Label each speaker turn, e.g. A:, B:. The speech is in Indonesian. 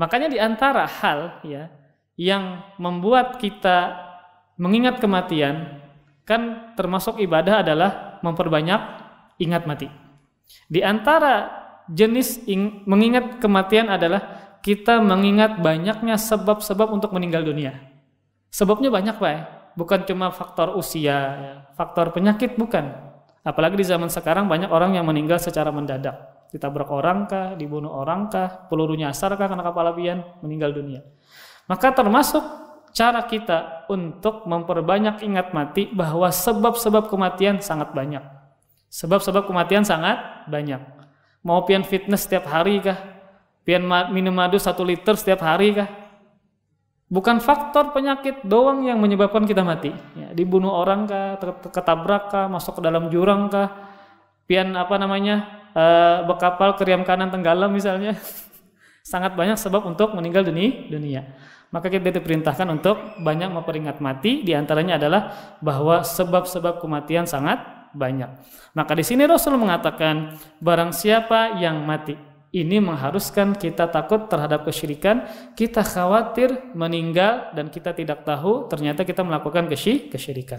A: Makanya di antara hal ya yang membuat kita mengingat kematian kan termasuk ibadah adalah memperbanyak ingat mati. Di antara jenis ing, mengingat kematian adalah kita mengingat banyaknya sebab-sebab untuk meninggal dunia. Sebabnya banyak pak, ya. bukan cuma faktor usia, ya. faktor penyakit bukan. Apalagi di zaman sekarang banyak orang yang meninggal secara mendadak ditabrak orang kah, dibunuh orang kah, peluru nyasar kah karena meninggal dunia. Maka termasuk cara kita untuk memperbanyak ingat mati bahwa sebab-sebab kematian sangat banyak. Sebab-sebab kematian sangat banyak. Mau pian fitness setiap hari kah? Pian minum madu satu liter setiap hari kah? Bukan faktor penyakit doang yang menyebabkan kita mati. Ya, dibunuh orang kah, ketabrak kah, masuk ke dalam jurang kah, pian apa namanya, uh, eh, berkapal ke kanan tenggelam misalnya. Sangat banyak sebab untuk meninggal dunia. dunia. Maka kita diperintahkan untuk banyak memperingat mati. diantaranya adalah bahwa sebab-sebab kematian sangat banyak. Maka di sini Rasul mengatakan barang siapa yang mati. Ini mengharuskan kita takut terhadap kesyirikan, kita khawatir meninggal dan kita tidak tahu ternyata kita melakukan kesyirikan